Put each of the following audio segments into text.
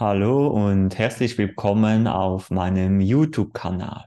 Hallo und herzlich willkommen auf meinem YouTube-Kanal.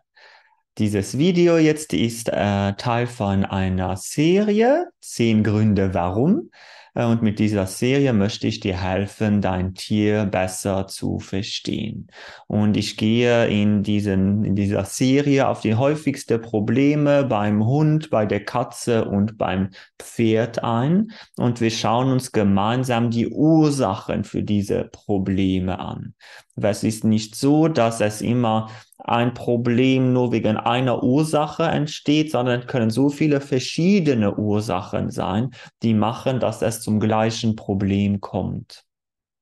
Dieses Video jetzt ist äh, Teil von einer Serie 10 Gründe warum. Äh, und mit dieser Serie möchte ich dir helfen, dein Tier besser zu verstehen. Und ich gehe in, diesen, in dieser Serie auf die häufigsten Probleme beim Hund, bei der Katze und beim Pferd ein. Und wir schauen uns gemeinsam die Ursachen für diese Probleme an. Weil es ist nicht so, dass es immer ein Problem nur wegen einer Ursache entsteht, sondern können so viele verschiedene Ursachen sein, die machen, dass es zum gleichen Problem kommt.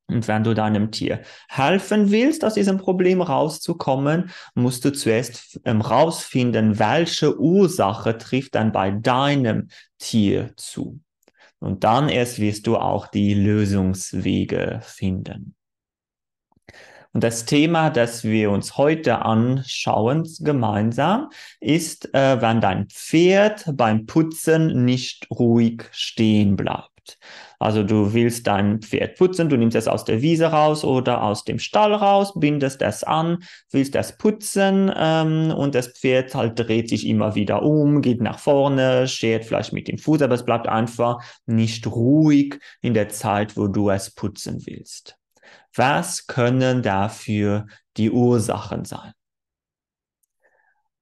Und wenn du deinem Tier helfen willst, aus diesem Problem rauszukommen, musst du zuerst ähm, rausfinden, welche Ursache trifft dann bei deinem Tier zu. Und dann erst wirst du auch die Lösungswege finden. Und das Thema, das wir uns heute anschauen gemeinsam, ist, äh, wenn dein Pferd beim Putzen nicht ruhig stehen bleibt. Also du willst dein Pferd putzen, du nimmst es aus der Wiese raus oder aus dem Stall raus, bindest es an, willst es putzen ähm, und das Pferd halt dreht sich immer wieder um, geht nach vorne, schert vielleicht mit dem Fuß, aber es bleibt einfach nicht ruhig in der Zeit, wo du es putzen willst. Was können dafür die Ursachen sein?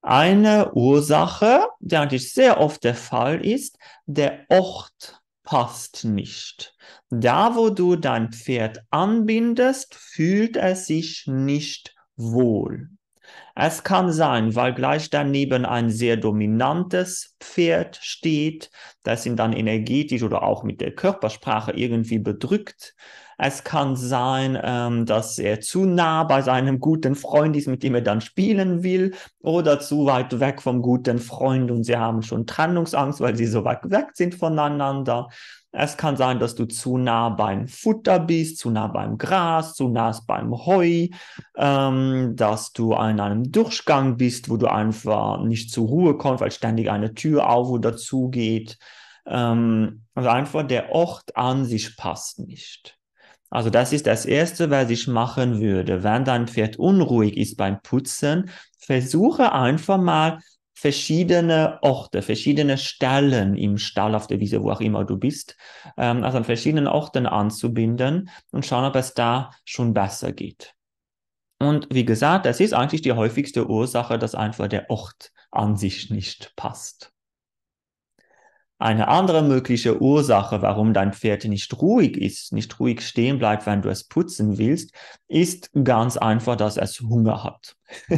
Eine Ursache, die eigentlich sehr oft der Fall ist, der Ort passt nicht. Da, wo du dein Pferd anbindest, fühlt es sich nicht wohl. Es kann sein, weil gleich daneben ein sehr dominantes Pferd steht, das ihn dann energetisch oder auch mit der Körpersprache irgendwie bedrückt. Es kann sein, ähm, dass er zu nah bei seinem guten Freund ist, mit dem er dann spielen will, oder zu weit weg vom guten Freund und sie haben schon Trennungsangst, weil sie so weit weg sind voneinander. Es kann sein, dass du zu nah beim Futter bist, zu nah beim Gras, zu nah beim Heu, ähm, dass du an einem Durchgang bist, wo du einfach nicht zur Ruhe kommst, weil ständig eine Tür auf oder zugeht. Ähm, also einfach der Ort an sich passt nicht. Also das ist das Erste, was ich machen würde. Wenn dein Pferd unruhig ist beim Putzen, versuche einfach mal verschiedene Orte, verschiedene Stellen im Stall, auf der Wiese, wo auch immer du bist, ähm, also an verschiedenen Orten anzubinden und schauen, ob es da schon besser geht. Und wie gesagt, das ist eigentlich die häufigste Ursache, dass einfach der Ort an sich nicht passt. Eine andere mögliche Ursache, warum dein Pferd nicht ruhig ist, nicht ruhig stehen bleibt, wenn du es putzen willst, ist ganz einfach, dass es Hunger hat.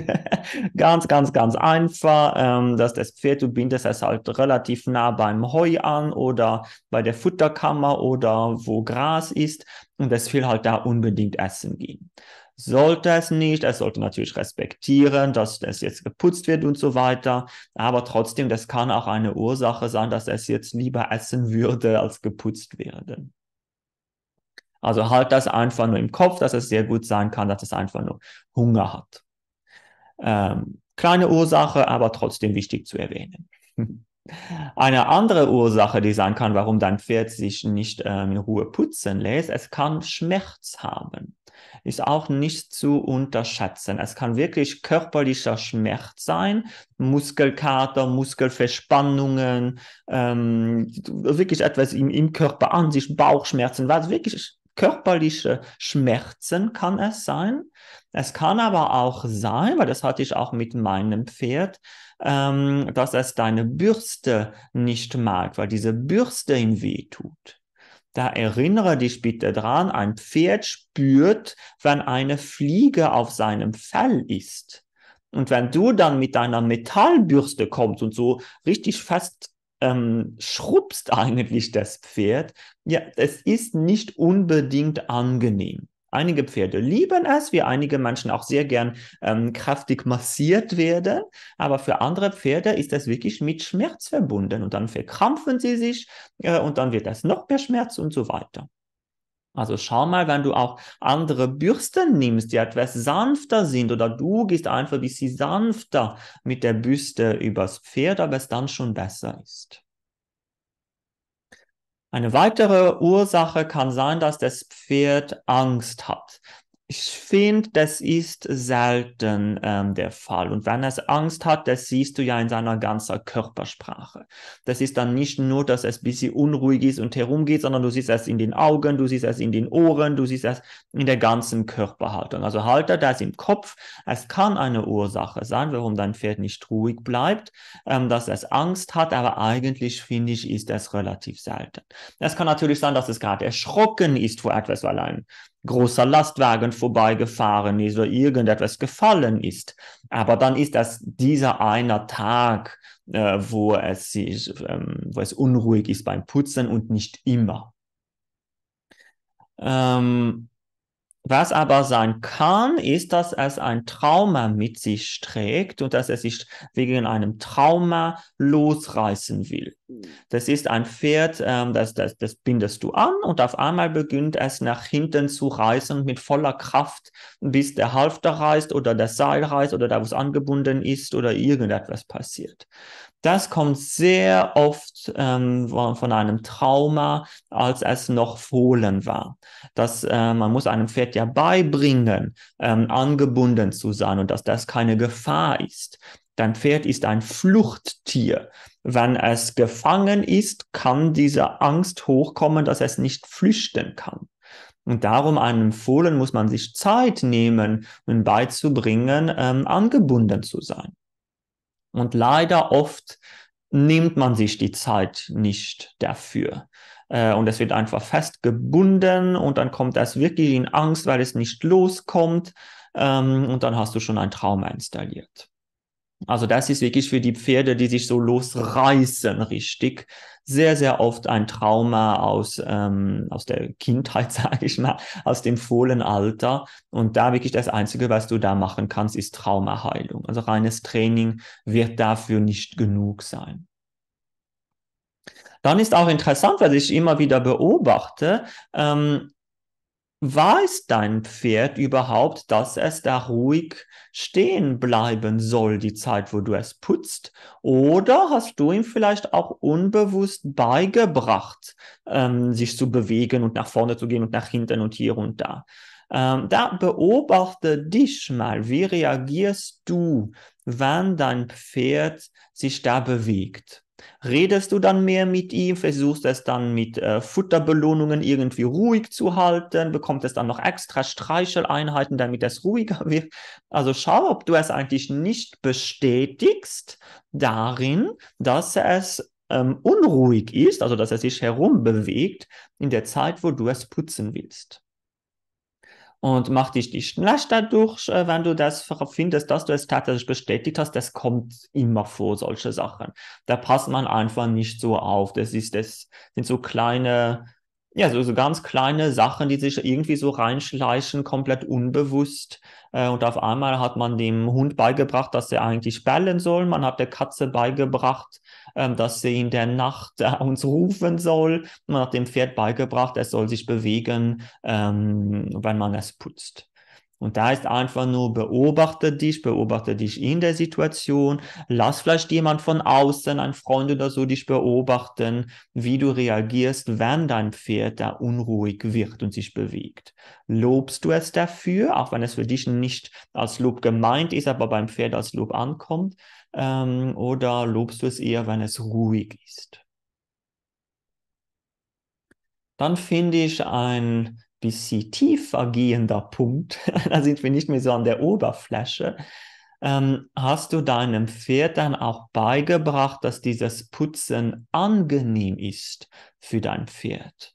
ganz, ganz, ganz einfach, ähm, dass das Pferd, du bindest es halt relativ nah beim Heu an oder bei der Futterkammer oder wo Gras ist und es will halt da unbedingt essen gehen sollte es nicht. Es sollte natürlich respektieren, dass das jetzt geputzt wird und so weiter. Aber trotzdem, das kann auch eine Ursache sein, dass es jetzt lieber essen würde, als geputzt werden. Also halt das einfach nur im Kopf, dass es sehr gut sein kann, dass es einfach nur Hunger hat. Ähm, kleine Ursache, aber trotzdem wichtig zu erwähnen. Eine andere Ursache, die sein kann, warum dein Pferd sich nicht ähm, in Ruhe putzen lässt, es kann Schmerz haben ist auch nicht zu unterschätzen. Es kann wirklich körperlicher Schmerz sein, Muskelkater, Muskelverspannungen, ähm, wirklich etwas im, im Körper an sich, Bauchschmerzen, was wirklich körperliche Schmerzen kann es sein. Es kann aber auch sein, weil das hatte ich auch mit meinem Pferd, ähm, dass es deine Bürste nicht mag, weil diese Bürste ihm weh tut. Da erinnere dich bitte dran, ein Pferd spürt, wenn eine Fliege auf seinem Fell ist. Und wenn du dann mit deiner Metallbürste kommst und so richtig fest ähm, schrubbst eigentlich das Pferd, ja, es ist nicht unbedingt angenehm. Einige Pferde lieben es, wie einige Menschen auch sehr gern ähm, kräftig massiert werden, aber für andere Pferde ist das wirklich mit Schmerz verbunden und dann verkrampfen sie sich äh, und dann wird das noch mehr Schmerz und so weiter. Also schau mal, wenn du auch andere Bürsten nimmst, die etwas sanfter sind oder du gehst einfach ein bisschen sanfter mit der Büste übers Pferd, aber es dann schon besser ist. Eine weitere Ursache kann sein, dass das Pferd Angst hat. Ich finde, das ist selten ähm, der Fall. Und wenn es Angst hat, das siehst du ja in seiner ganzen Körpersprache. Das ist dann nicht nur, dass es ein bisschen unruhig ist und herumgeht, sondern du siehst es in den Augen, du siehst es in den Ohren, du siehst es in der ganzen Körperhaltung. Also halte das im Kopf. Es kann eine Ursache sein, warum dein Pferd nicht ruhig bleibt, ähm, dass es Angst hat, aber eigentlich finde ich, ist es relativ selten. Es kann natürlich sein, dass es gerade erschrocken ist vor etwas, weil ein großer Lastwagen vorbeigefahren ist oder irgendetwas gefallen ist. Aber dann ist das dieser einer Tag, äh, wo, es sich, ähm, wo es unruhig ist beim Putzen und nicht immer. Ähm, was aber sein kann, ist, dass es ein Trauma mit sich trägt und dass es sich wegen einem Trauma losreißen will. Das ist ein Pferd, ähm, das, das, das bindest du an und auf einmal beginnt es nach hinten zu reißen mit voller Kraft, bis der Halfter reißt oder das Seil reißt oder da, wo es angebunden ist oder irgendetwas passiert. Das kommt sehr oft ähm, von einem Trauma, als es noch Fohlen war. Dass äh, man muss einem Pferd ja beibringen, ähm, angebunden zu sein und dass das keine Gefahr ist. Dein Pferd ist ein Fluchttier. Wenn es gefangen ist, kann diese Angst hochkommen, dass es nicht flüchten kann. Und darum einem Fohlen muss man sich Zeit nehmen, um beizubringen, ähm, angebunden zu sein. Und leider oft nimmt man sich die Zeit nicht dafür. Äh, und es wird einfach festgebunden und dann kommt das wirklich in Angst, weil es nicht loskommt. Ähm, und dann hast du schon ein Trauma installiert. Also das ist wirklich für die Pferde, die sich so losreißen, richtig, sehr, sehr oft ein Trauma aus, ähm, aus der Kindheit, sage ich mal, aus dem Fohlenalter. Und da wirklich das Einzige, was du da machen kannst, ist Traumaheilung. Also reines Training wird dafür nicht genug sein. Dann ist auch interessant, was ich immer wieder beobachte, ähm, weiß dein Pferd überhaupt, dass es da ruhig stehen bleiben soll, die Zeit, wo du es putzt? Oder hast du ihm vielleicht auch unbewusst beigebracht, ähm, sich zu bewegen und nach vorne zu gehen und nach hinten und hier und da? Ähm, da beobachte dich mal, wie reagierst du, wenn dein Pferd sich da bewegt? Redest du dann mehr mit ihm, versuchst es dann mit äh, Futterbelohnungen irgendwie ruhig zu halten, bekommt es dann noch extra Streicheleinheiten, damit es ruhiger wird. Also schau, ob du es eigentlich nicht bestätigst darin, dass es ähm, unruhig ist, also dass er sich herumbewegt in der Zeit, wo du es putzen willst und mach dich nicht Schlechter durch, äh, wenn du das findest, dass du es tatsächlich bestätigt hast. Das kommt immer vor, solche Sachen. Da passt man einfach nicht so auf. Das ist, das sind so kleine ja, so, so ganz kleine Sachen, die sich irgendwie so reinschleichen, komplett unbewusst. Äh, und auf einmal hat man dem Hund beigebracht, dass er eigentlich bellen soll. Man hat der Katze beigebracht, ähm, dass sie in der Nacht äh, uns rufen soll. Man hat dem Pferd beigebracht, es soll sich bewegen, ähm, wenn man es putzt. Und da ist einfach nur, beobachte dich, beobachte dich in der Situation, lass vielleicht jemand von außen, ein Freund oder so, dich beobachten, wie du reagierst, wenn dein Pferd da unruhig wird und sich bewegt. Lobst du es dafür, auch wenn es für dich nicht als Lob gemeint ist, aber beim Pferd als Lob ankommt, ähm, oder lobst du es eher, wenn es ruhig ist? Dann finde ich ein bisschen tiefer gehender Punkt, da sind wir nicht mehr so an der Oberfläche, ähm, hast du deinem Pferd dann auch beigebracht, dass dieses Putzen angenehm ist für dein Pferd.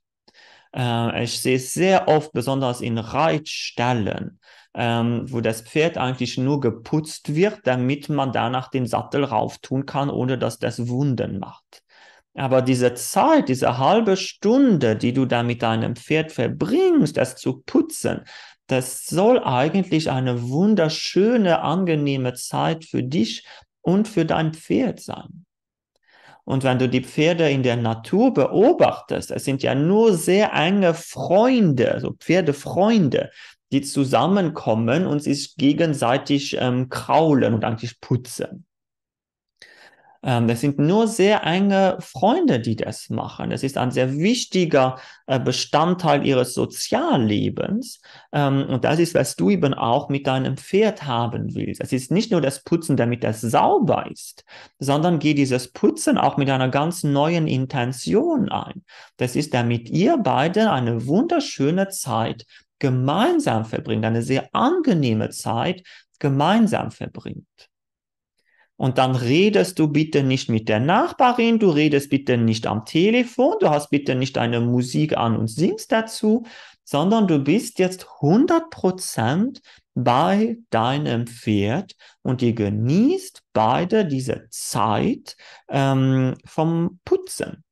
Äh, ich sehe es sehr oft, besonders in Reitstellen, ähm, wo das Pferd eigentlich nur geputzt wird, damit man danach den Sattel rauf tun kann, ohne dass das Wunden macht. Aber diese Zeit, diese halbe Stunde, die du da mit deinem Pferd verbringst, das zu putzen, das soll eigentlich eine wunderschöne, angenehme Zeit für dich und für dein Pferd sein. Und wenn du die Pferde in der Natur beobachtest, es sind ja nur sehr enge Freunde, so Pferdefreunde, die zusammenkommen und sich gegenseitig ähm, kraulen und eigentlich putzen. Ähm, das sind nur sehr enge Freunde, die das machen. Das ist ein sehr wichtiger äh, Bestandteil ihres Soziallebens. Ähm, und das ist, was du eben auch mit deinem Pferd haben willst. Es ist nicht nur das Putzen, damit das sauber ist, sondern geht dieses Putzen auch mit einer ganz neuen Intention ein. Das ist, damit ihr beide eine wunderschöne Zeit gemeinsam verbringt, eine sehr angenehme Zeit gemeinsam verbringt. Und dann redest du bitte nicht mit der Nachbarin, du redest bitte nicht am Telefon, du hast bitte nicht eine Musik an und singst dazu, sondern du bist jetzt 100% bei deinem Pferd und ihr genießt beide diese Zeit ähm, vom Putzen.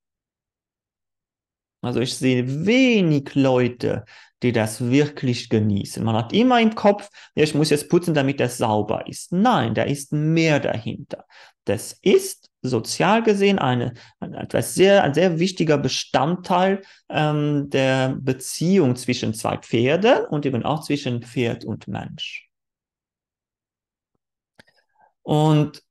Also ich sehe wenig Leute, die das wirklich genießen. Man hat immer im Kopf, ja, ich muss jetzt putzen, damit das sauber ist. Nein, da ist mehr dahinter. Das ist sozial gesehen eine, etwas sehr, ein sehr wichtiger Bestandteil ähm, der Beziehung zwischen zwei Pferden und eben auch zwischen Pferd und Mensch. Und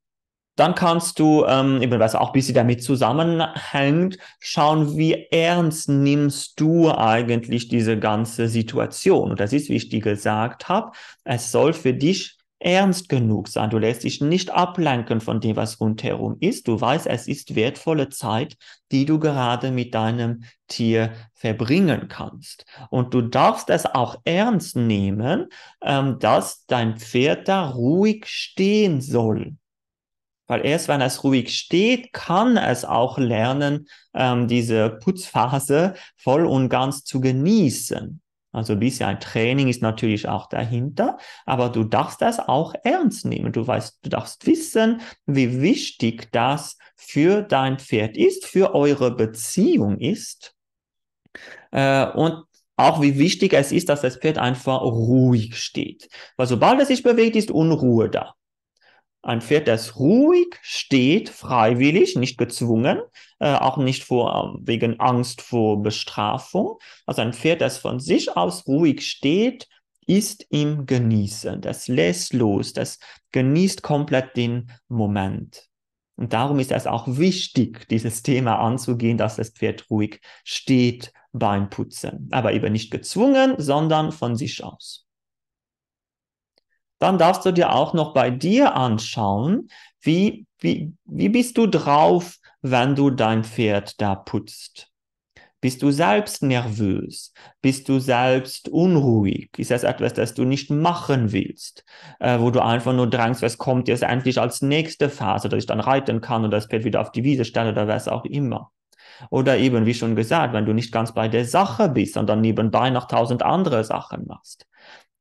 dann kannst du, ähm, eben weil auch ein bisschen damit zusammenhängt, schauen, wie ernst nimmst du eigentlich diese ganze Situation. Und das ist, wie ich dir gesagt habe, es soll für dich ernst genug sein. Du lässt dich nicht ablenken von dem, was rundherum ist. Du weißt, es ist wertvolle Zeit, die du gerade mit deinem Tier verbringen kannst. Und du darfst es auch ernst nehmen, ähm, dass dein Pferd da ruhig stehen soll. Weil erst wenn es ruhig steht, kann es auch lernen, ähm, diese Putzphase voll und ganz zu genießen. Also ein bisschen ein Training ist natürlich auch dahinter, aber du darfst das auch ernst nehmen. Du weißt, du darfst wissen, wie wichtig das für dein Pferd ist, für eure Beziehung ist. Äh, und auch wie wichtig es ist, dass das Pferd einfach ruhig steht. Weil sobald es sich bewegt, ist Unruhe da ein Pferd, das ruhig steht, freiwillig, nicht gezwungen, äh, auch nicht vor, äh, wegen Angst vor Bestrafung. Also ein Pferd, das von sich aus ruhig steht, ist im Genießen, das lässt los, das genießt komplett den Moment. Und darum ist es auch wichtig, dieses Thema anzugehen, dass das Pferd ruhig steht beim Putzen. Aber eben nicht gezwungen, sondern von sich aus dann darfst du dir auch noch bei dir anschauen, wie, wie, wie bist du drauf, wenn du dein Pferd da putzt. Bist du selbst nervös? Bist du selbst unruhig? Ist das etwas, das du nicht machen willst? Äh, wo du einfach nur drängst, was kommt jetzt endlich als nächste Phase, dass ich dann reiten kann oder das Pferd wieder auf die Wiese stelle oder was auch immer. Oder eben, wie schon gesagt, wenn du nicht ganz bei der Sache bist und dann nebenbei noch tausend andere Sachen machst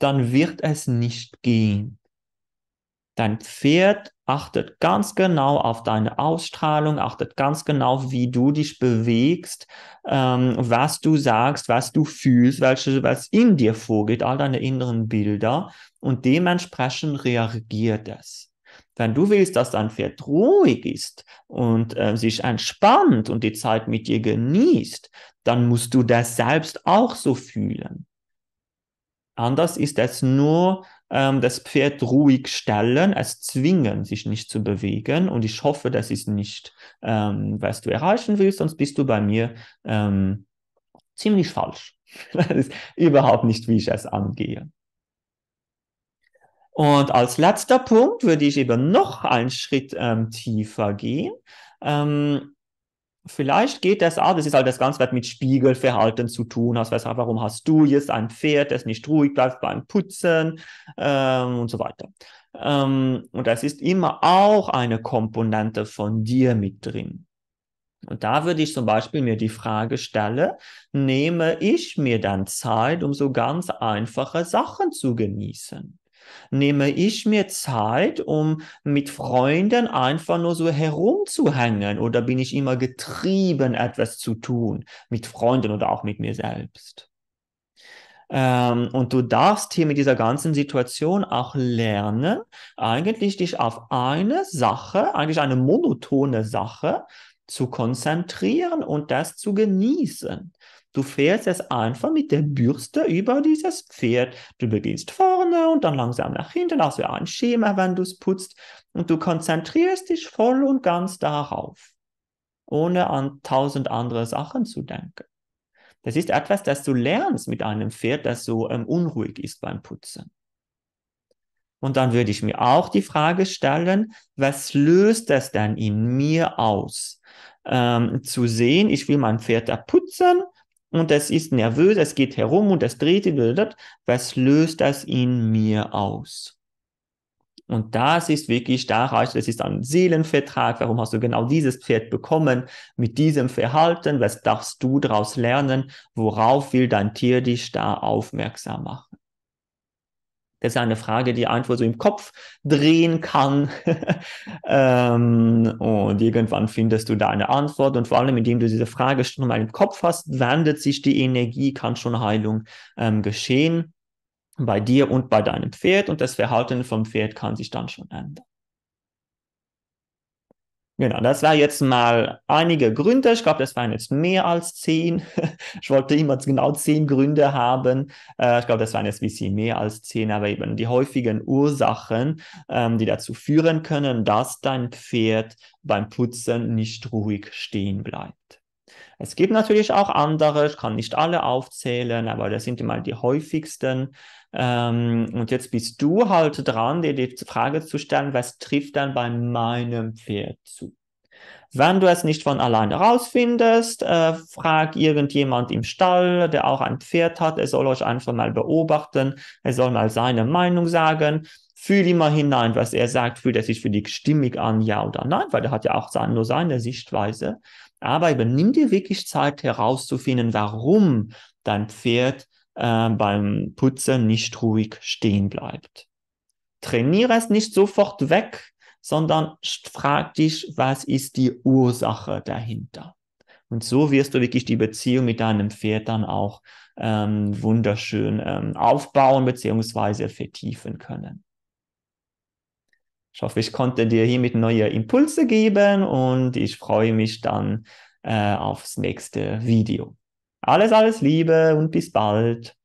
dann wird es nicht gehen. Dein Pferd achtet ganz genau auf deine Ausstrahlung, achtet ganz genau, wie du dich bewegst, ähm, was du sagst, was du fühlst, welche, was in dir vorgeht, all deine inneren Bilder und dementsprechend reagiert es. Wenn du willst, dass dein Pferd ruhig ist und äh, sich entspannt und die Zeit mit dir genießt, dann musst du das selbst auch so fühlen. Anders ist es nur ähm, das Pferd ruhig stellen, es zwingen, sich nicht zu bewegen. Und ich hoffe, das ist nicht, ähm, was du erreichen willst, sonst bist du bei mir ähm, ziemlich falsch. das ist überhaupt nicht, wie ich es angehe. Und als letzter Punkt würde ich eben noch einen Schritt ähm, tiefer gehen. Ähm, Vielleicht geht das auch, das ist halt das Ganze, was mit Spiegelverhalten zu tun hat. Also, warum hast du jetzt ein Pferd, das nicht ruhig bleibt beim Putzen ähm, und so weiter. Ähm, und das ist immer auch eine Komponente von dir mit drin. Und da würde ich zum Beispiel mir die Frage stellen, nehme ich mir dann Zeit, um so ganz einfache Sachen zu genießen? nehme ich mir Zeit, um mit Freunden einfach nur so herumzuhängen oder bin ich immer getrieben, etwas zu tun mit Freunden oder auch mit mir selbst? Ähm, und du darfst hier mit dieser ganzen Situation auch lernen, eigentlich dich auf eine Sache, eigentlich eine monotone Sache zu konzentrieren und das zu genießen. Du fährst es einfach mit der Bürste über dieses Pferd. Du beginnst vorne und dann langsam nach hinten, also ein Schema, wenn du es putzt. Und du konzentrierst dich voll und ganz darauf, ohne an tausend andere Sachen zu denken. Das ist etwas, das du lernst mit einem Pferd, das so ähm, unruhig ist beim Putzen. Und dann würde ich mir auch die Frage stellen, was löst das denn in mir aus? ähm, zu sehen. Ich will mein Pferd da putzen und es ist nervös, es geht herum und es dreht sich. Was löst das in mir aus? Und das ist wirklich, da reicht, es ist ein Seelenvertrag. Warum hast du genau dieses Pferd bekommen? Mit diesem Verhalten, was darfst du daraus lernen? Worauf will dein Tier dich da aufmerksam machen? Das ist eine Frage, die einfach so im Kopf drehen kann. ähm, und irgendwann findest du deine Antwort. Und vor allem, indem du diese Frage schon mal im Kopf hast, wendet sich die Energie, kann schon Heilung ähm, geschehen bei dir und bei deinem Pferd. Und das Verhalten vom Pferd kann sich dann schon ändern. Genau, das war jetzt mal einige Gründe. Ich glaube, das waren jetzt mehr als zehn. Ich wollte immer genau zehn Gründe haben. Äh, ich glaube, das waren jetzt ein bisschen mehr als zehn, aber eben die häufigen Ursachen, ähm, die dazu führen können, dass dein Pferd beim Putzen nicht ruhig stehen bleibt. Es gibt natürlich auch andere, ich kann nicht alle aufzählen, aber das sind immer die häufigsten. Ähm, und jetzt bist du halt dran, dir die Frage zu stellen, was trifft dann bei meinem Pferd zu? Wenn du es nicht von alleine rausfindest, äh, frag irgendjemand im Stall, der auch ein Pferd hat. Er soll euch einfach mal beobachten. Er soll mal seine Meinung sagen. Fühl immer hinein, was er sagt. Fühlt er sich für dich stimmig an, ja oder nein? Weil er hat ja auch nur seine Sichtweise aber übernimm dir wirklich Zeit herauszufinden, warum dein Pferd äh, beim Putzen nicht ruhig stehen bleibt. Trainiere es nicht sofort weg, sondern frag dich, was ist die Ursache dahinter. Und so wirst du wirklich die Beziehung mit deinem Pferd dann auch ähm, wunderschön ähm, aufbauen beziehungsweise vertiefen können. Ich hoffe, ich konnte dir hiermit neue Impulse geben und ich freue mich dann äh, aufs nächste Video. Alles, alles Liebe und bis bald.